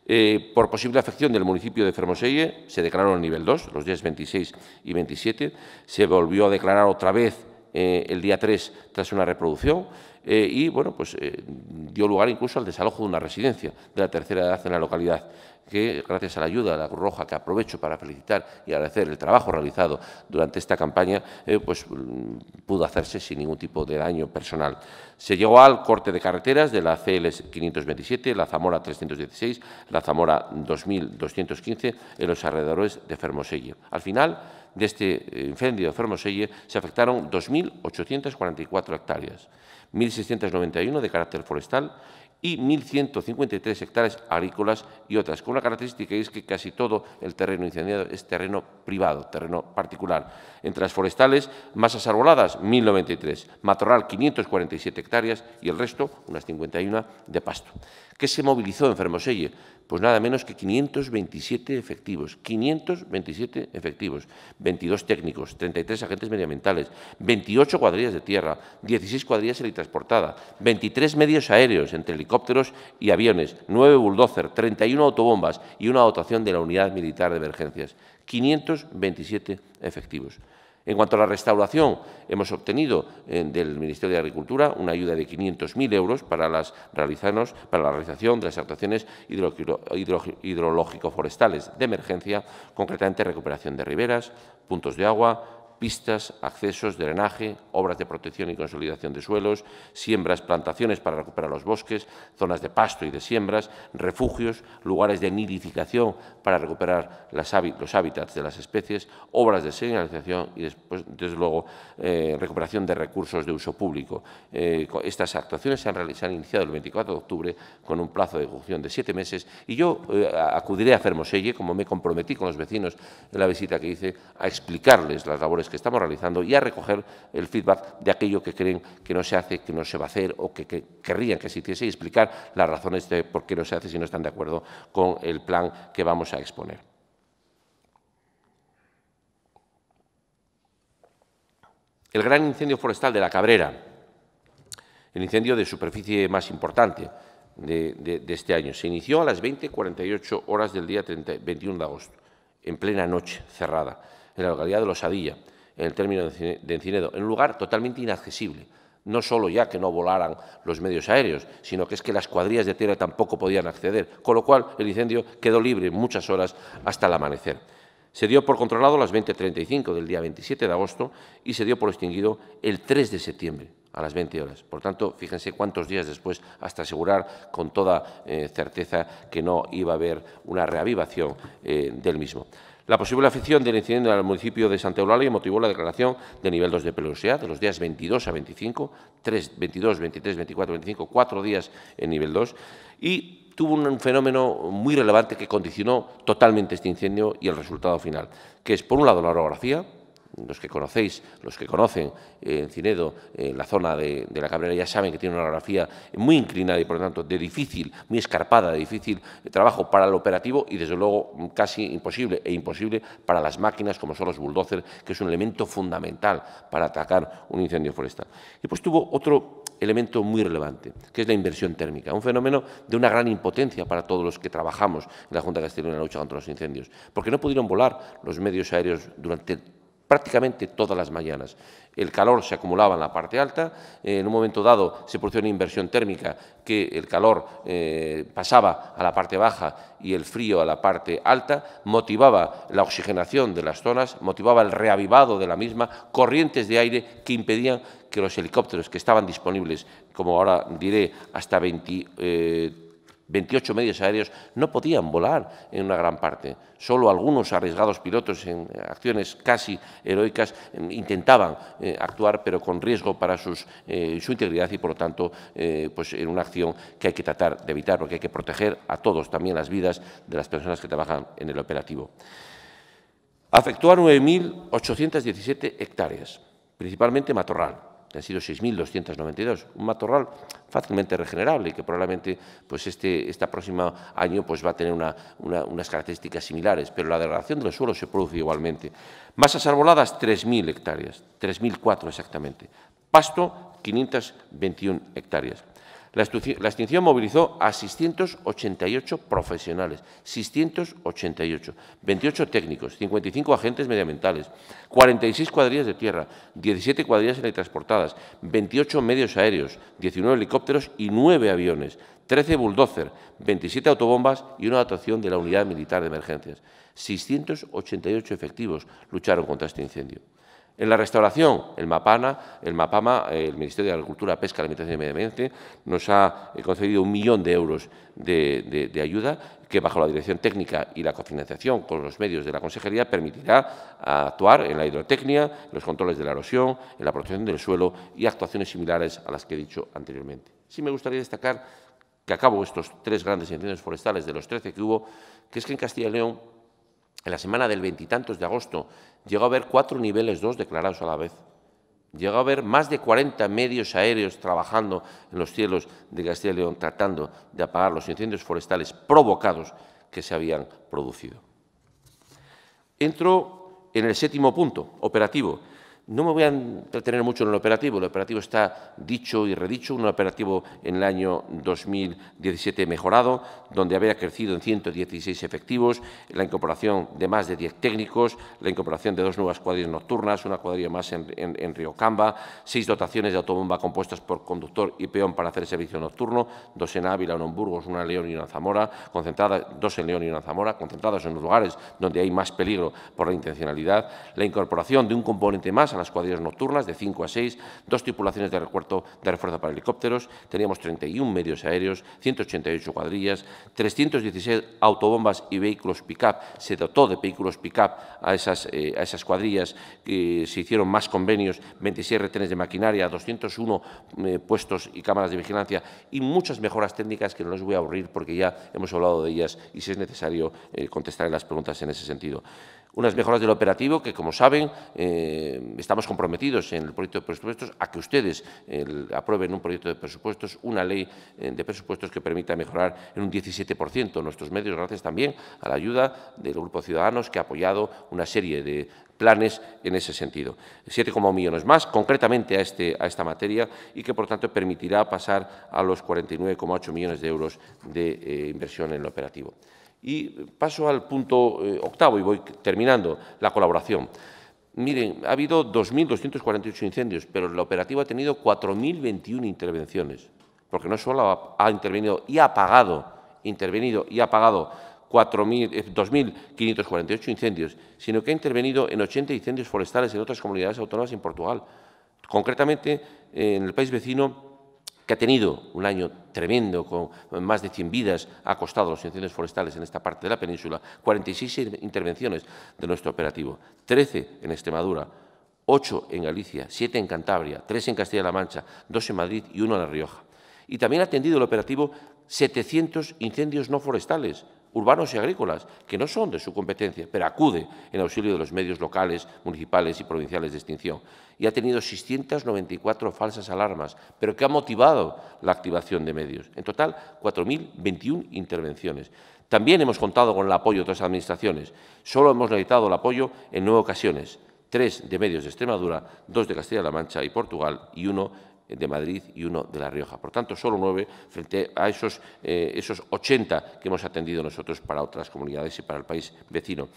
Eh, por posible afección del municipio de Fermoselle, se declaró declararon nivel 2, los días 26 y 27. Se volvió a declarar otra vez eh, el día 3 tras una reproducción. Eh, y bueno, pues eh, dio lugar incluso al desalojo de una residencia de la tercera edad en la localidad que gracias a la ayuda de la Cruz Roja, que aprovecho para felicitar y agradecer el trabajo realizado durante esta campaña, eh, pues mm, pudo hacerse sin ningún tipo de daño personal. Se llegó al corte de carreteras de la CL 527, la Zamora 316, la Zamora 2215 en los alrededores de Fermoselle. Al final de este incendio de Fermoselle se afectaron 2.844 hectáreas. 1.691 de carácter forestal y 1.153 hectáreas agrícolas y otras, con la característica es que casi todo el terreno incendiado es terreno privado, terreno particular. Entre las forestales, masas arboladas, 1.093, matorral, 547 hectáreas y el resto, unas 51, de pasto. ¿Qué se movilizó en Fermoselle? pues nada menos que 527 efectivos, 527 efectivos, 22 técnicos, 33 agentes medioambientales, 28 cuadrillas de tierra, 16 cuadrillas helitransportadas, 23 medios aéreos entre helicópteros y aviones, 9 bulldozers, 31 autobombas y una dotación de la unidad militar de emergencias. 527 efectivos. En cuanto a la restauración, hemos obtenido eh, del Ministerio de Agricultura una ayuda de 500.000 euros para, las para la realización de las actuaciones hidrológico-forestales de emergencia, concretamente recuperación de riberas, puntos de agua, pistas, accesos, drenaje, obras de protección y consolidación de suelos, siembras, plantaciones para recuperar los bosques, zonas de pasto y de siembras, refugios, lugares de nidificación para recuperar los hábitats de las especies, obras de señalización y después, desde luego, eh, recuperación de recursos de uso público. Eh, estas actuaciones se han, iniciado el 24 de octubre con un plazo de ejecución de siete meses y yo eh, acudiré a Fermoselle, como me comprometí con los vecinos en la visita que hice, a explicarles las labores que estamos realizando y a recoger el feedback de aquello que creen que no se hace, que no se va a hacer o que, querrían que se hiciese y explicar las razones de por qué no se hace si no están de acuerdo con el plan que vamos a exponer. el gran incendio forestal de la Cabrera, el incendio de superficie más importante de, este año. Se inició a las 20.48 horas del día 21 de agosto, en plena noche cerrada, en la localidad de Losadilla en el término de Encinedo, en un lugar totalmente inaccesible. No solo ya que no volaran los medios aéreos, sino que es que las cuadrillas de tierra tampoco podían acceder, con lo cual el incendio quedó libre muchas horas hasta el amanecer. Se dio por controlado las 20.35 del día 27 de agosto y se dio por extinguido el 3 de septiembre a las 20 horas. Por tanto, fíjense cuántos días después, hasta asegurar con toda eh, certeza que no iba a haber una reavivación eh, del mismo. La posible afición del incendio en el municipio de Santa Eulalia motivó la declaración de nivel 2 de peligrosidad de los días 22 a 25, 22, 23, 24, 25, cuatro días en nivel 2 y tuvo un fenómeno muy relevante que condicionó totalmente este incendio y el resultado final, que es, por un lado, la orografía, los que conocéis, los que conocen eh, en cinedo eh, la zona de, la Cabrera, ya saben que tiene una orografía muy inclinada y, por lo tanto, de difícil, muy escarpada, de difícil eh, trabajo para el operativo y, desde luego, mm, casi imposible e imposible para las máquinas, como son los bulldozers, que es un elemento fundamental para atacar un incendio forestal. Y pues tuvo otro elemento muy relevante, que es la inversión térmica, un fenómeno de una gran impotencia para todos los que trabajamos en la Junta de Castellón en la lucha contra los incendios, porque no pudieron volar los medios aéreos durante prácticamente todas las mañanas. El calor se acumulaba en la parte alta, eh, en un momento dado se producía una inversión térmica que el calor eh, pasaba a la parte baja y el frío a la parte alta, motivaba la oxigenación de las zonas, motivaba el reavivado de la misma, corrientes de aire que impedían que los helicópteros que estaban disponibles, como ahora diré, hasta 20... 28 medios aéreos no podían volar en una gran parte. Solo algunos arriesgados pilotos en acciones casi heroicas em, intentaban eh, actuar, pero con riesgo para eh, su integridad y, por lo tanto, eh, pues en una acción que hay que tratar de evitar, porque hay que proteger a todos, también las vidas de las personas que trabajan en el operativo. Afectó a 9.817 hectáreas, principalmente matorral han sido 6.292, un matorral fácilmente regenerable y que probablemente pues este, próximo año pues va a tener unas características similares, pero la degradación del suelo se produce igualmente. Masas arboladas, 3.000 hectáreas, 3.004 exactamente. Pasto, 521 hectáreas. La, extinción movilizó a 688 profesionales, 688, 28 técnicos, 55 agentes medioambientales, 46 cuadrillas de tierra, 17 cuadrillas transportadas, 28 medios aéreos, 19 helicópteros y 9 aviones, 13 bulldozer, 27 autobombas y una dotación de la Unidad Militar de Emergencias. 688 efectivos lucharon contra este incendio. En la restauración, el MAPANA, el MAPAMA, eh, el Ministerio de Agricultura, Pesca, Alimentación y Medio Ambiente, nos ha eh, concedido un millón de euros de, ayuda que, bajo la dirección técnica y la cofinanciación con los medios de la Consejería, permitirá actuar en la hidrotecnia, en los controles de la erosión, en la protección del suelo y actuaciones similares a las que he dicho anteriormente. Sí me gustaría destacar que acabo estos tres grandes incendios forestales de los 13 que hubo, que es que en Castilla y León en la semana del veintitantos de agosto Llegó a haber cuatro niveles dos declarados a la vez. Llegó a haber más de 40 medios aéreos trabajando en los cielos de Castilla y León tratando de apagar los incendios forestales provocados que se habían producido. Entro en el séptimo punto, operativo, no me voy a entretener mucho en el operativo, el operativo está dicho y redicho, un operativo en el año 2017 mejorado, donde había crecido en 116 efectivos, la incorporación de más de 10 técnicos, la incorporación de dos nuevas cuadrillas nocturnas, una cuadrilla más en, en, Camba, seis dotaciones de autobomba compuestas por conductor y peón para hacer servicio nocturno, dos en Ávila, un en Burgos, una en León y una en Zamora, concentradas, dos en León y una en Zamora, concentradas en los lugares donde hay más peligro por la intencionalidad, la incorporación de un componente más a las cuadrillas nocturnas de 5 a 6, dos tripulaciones de, recuerdo, de refuerzo para helicópteros, teníamos 31 medios aéreos, 188 cuadrillas, 316 autobombas y vehículos pick-up. Se dotó de vehículos pick-up a, esas, eh, a esas cuadrillas, que se hicieron más convenios, 26 retenes de maquinaria, 201 eh, puestos y cámaras de vigilancia y muchas mejoras técnicas que no les voy a aburrir porque ya hemos hablado de ellas y si es necesario eh, contestaré las preguntas en ese sentido. Unas mejoras del operativo que, como saben, eh, estamos comprometidos en el proyecto de presupuestos a que ustedes aprueben un proyecto de presupuestos, una ley eh, de presupuestos que permita mejorar en un 17% nuestros medios, gracias también a la ayuda del Grupo Ciudadanos, que ha apoyado una serie de planes en ese sentido. 7,1 millones más, concretamente a, este, a esta materia, y que, por tanto, permitirá pasar a los 49,8 millones de euros de eh, inversión en el operativo. Y paso al punto eh, octavo y voy terminando, la colaboración. Miren, ha habido 2.248 incendios, pero la operativa ha tenido 4.021 intervenciones, porque no solo ha, intervenido y ha intervenido y ha pagado 2.548 eh, incendios, sino que ha intervenido en 80 incendios forestales en otras comunidades autónomas en Portugal. Concretamente, en el país vecino, que ha tenido un año tremendo, con más de 100 vidas, ha costado los incendios forestales en esta parte de la península, 46 intervenciones de nuestro operativo, 13 en Extremadura, 8 en Galicia, 7 en Cantabria, 3 en Castilla-La Mancha, 2 en Madrid y 1 en La Rioja. Y también ha atendido el operativo 700 incendios no forestales, urbanos y agrícolas, que no son de su competencia, pero acude en auxilio de los medios locales, municipales y provinciales de extinción. Y ha tenido 694 falsas alarmas, pero que ha motivado la activación de medios. En total, 4.021 intervenciones. También hemos contado con el apoyo de otras administraciones. Solo hemos necesitado el apoyo en nueve ocasiones, tres de medios de Extremadura, dos de Castilla-La Mancha y Portugal y uno de Madrid y uno de La Rioja. Por tanto, solo nueve frente a esos, eh, esos 80 que hemos atendido nosotros para otras comunidades y para el país vecino.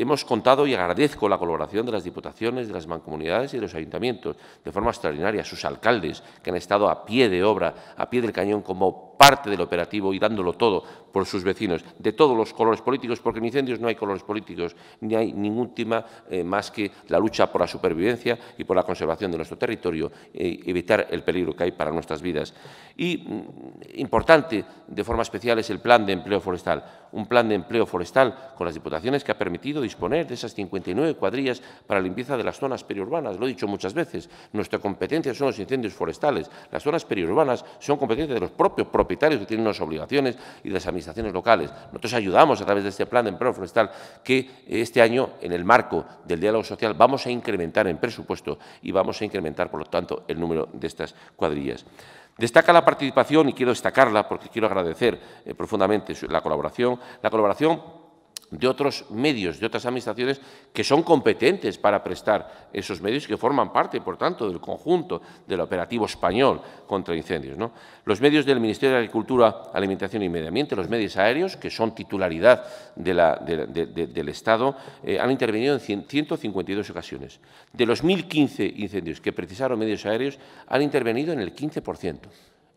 Hemos contado y agradezco la colaboración de las diputaciones, de las mancomunidades y de los ayuntamientos, de forma extraordinaria, sus alcaldes, que han estado a pie de obra, a pie del cañón, como parte del operativo y dándolo todo por sus vecinos, de todos los colores políticos, porque en incendios no hay colores políticos, ni hay ningún tema eh, más que la lucha por la supervivencia y por la conservación de nuestro territorio, y eh, evitar el peligro que hay para nuestras vidas. Y mm, importante, de forma especial, es el plan de empleo forestal. Un plan de empleo forestal con las diputaciones que ha permitido disponer de esas 59 cuadrillas para limpieza de las zonas periurbanas. Lo he dicho muchas veces, nuestra competencia son los incendios forestales. Las zonas periurbanas son competencia de los propios propietarios que tienen unas obligaciones y de las administraciones locales. Nosotros ayudamos a través de este plan de empleo forestal que eh, este año, en el marco del diálogo social, vamos a incrementar en presupuesto y vamos a incrementar, por lo tanto, el número de estas cuadrillas. Destaca la participación, y quiero destacarla porque quiero agradecer eh, profundamente la colaboración, la colaboración de otros medios, de otras administraciones que son competentes para prestar esos medios que forman parte, por tanto, del conjunto del operativo español contra incendios. Los medios del Ministerio de Agricultura, Alimentación y Medio Ambiente, los medios aéreos, que son titularidad del Estado, eh, han intervenido en 152 ocasiones. De los 1.015 incendios que precisaron medios aéreos, han intervenido en el 15%.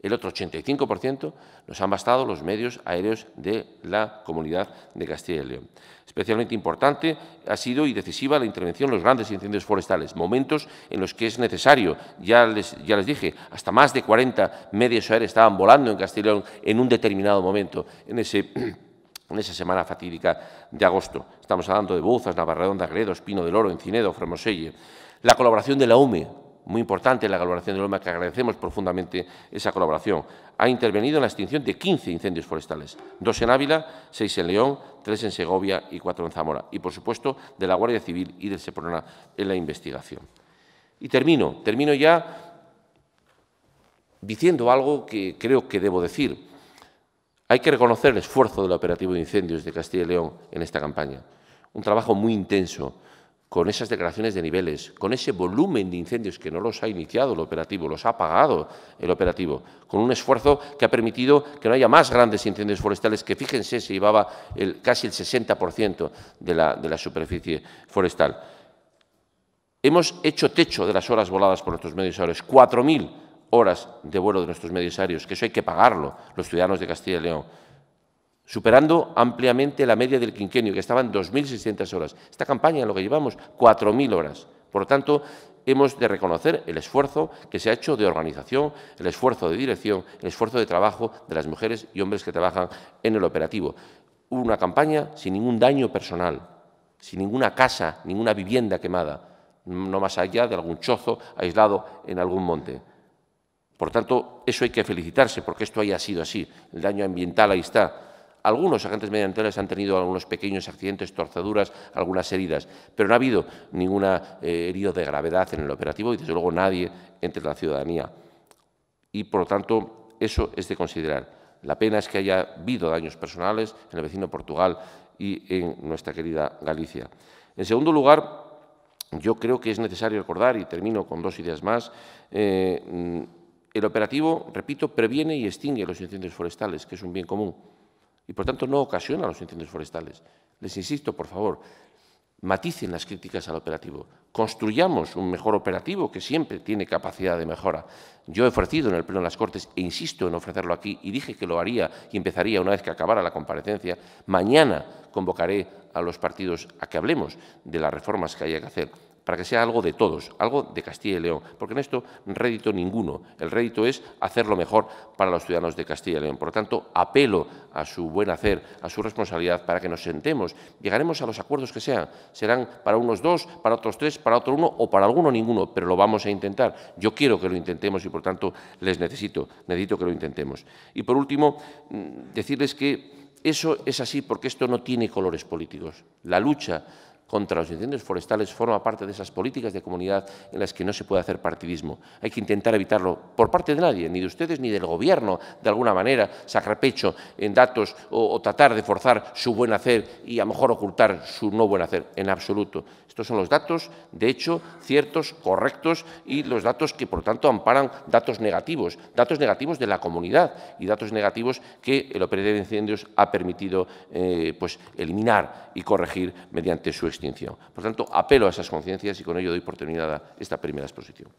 El otro 85% nos han bastado los medios aéreos de la comunidad de Castilla y León. Especialmente importante ha sido y decisiva la intervención en los grandes incendios forestales, momentos en los que es necesario, ya les, ya les dije, hasta más de 40 medios aéreos estaban volando en Castilla y León en un determinado momento, en ese en esa semana fatídica de agosto. Estamos hablando de Bouzas, Navarredonda, Gredos, Pino del Oro, Encinedo, Fremoselle. La colaboración de la UME muy importante en la colaboración de Loma, que agradecemos profundamente esa colaboración, ha intervenido en la extinción de 15 incendios forestales, dos en Ávila, seis en León, tres en Segovia y cuatro en Zamora, y por supuesto de la Guardia Civil y del SEPRONA en la investigación. Y termino, termino ya diciendo algo que creo que debo decir. Hay que reconocer el esfuerzo del operativo de incendios de Castilla y León en esta campaña. Un trabajo muy intenso, con esas declaraciones de niveles, con ese volumen de incendios que no los ha iniciado el operativo, los ha pagado el operativo, con un esfuerzo que ha permitido que no haya más grandes incendios forestales, que fíjense, se llevaba casi el 60% de la, de la superficie forestal. Hemos hecho techo de las horas voladas por nuestros medios aéreos, 4.000 horas de vuelo de nuestros medios aéreos, que eso hay que pagarlo los ciudadanos de Castilla y León superando ampliamente la media del quinquenio, que estaban 2.600 horas. Esta campaña, lo que llevamos, 4.000 horas. Por lo tanto, hemos de reconocer el esfuerzo que se ha hecho de organización, el esfuerzo de dirección, el esfuerzo de trabajo de las mujeres y hombres que trabajan en el operativo. Una campaña sin ningún daño personal, sin ninguna casa, ninguna vivienda quemada, no más allá de algún chozo aislado en algún monte. Por tanto, eso hay que felicitarse porque esto haya sido así. El daño ambiental ahí está algunos agentes medioambientales han tenido algunos pequeños accidentes, torceduras, algunas heridas, pero no ha habido ninguna herido eh, herida de gravedad en el operativo y, desde luego, nadie entre la ciudadanía. Y, por lo tanto, eso es de considerar. La pena es que haya habido daños personales en el vecino Portugal y en nuestra querida Galicia. En segundo lugar, yo creo que es necesario recordar, y termino con dos ideas más, eh, el operativo, repito, previene y extingue los incendios forestales, que es un bien común y por tanto no ocasiona los incendios forestales. Les insisto, por favor, maticen las críticas al operativo, construyamos un mejor operativo que siempre tiene capacidad de mejora. Yo he ofrecido en el Pleno de las Cortes, e insisto en ofrecerlo aquí, y dije que lo haría y empezaría una vez que acabara la comparecencia, mañana convocaré a los partidos a que hablemos de las reformas que haya que hacer para que sea algo de todos, algo de Castilla y León, porque en esto rédito ninguno. El rédito es hacerlo mejor para los ciudadanos de Castilla y León. Por lo tanto, apelo a su buen hacer, a su responsabilidad, para que nos sentemos, llegaremos a los acuerdos que sean. Serán para unos dos, para otros tres, para otro uno o para alguno ninguno, pero lo vamos a intentar. Yo quiero que lo intentemos y, por tanto, les necesito, necesito que lo intentemos. Y, por último, mm, decirles que eso es así porque esto no tiene colores políticos. La lucha contra los incendios forestales forma parte de esas políticas de comunidad en las que no se puede hacer partidismo. Hay que intentar evitarlo por parte de nadie, ni de ustedes ni del Gobierno, de alguna manera, sacar pecho en datos o, tratar de forzar su buen hacer y a lo mejor ocultar su no buen hacer, en absoluto. Estos son los datos, de hecho, ciertos, correctos y los datos que, por tanto, amparan datos negativos, datos negativos de la comunidad y datos negativos que el operador de incendios ha permitido eh, pues, eliminar y corregir mediante su extensión por tanto, apelo a esas conciencias y con ello doy por terminada esta primera exposición.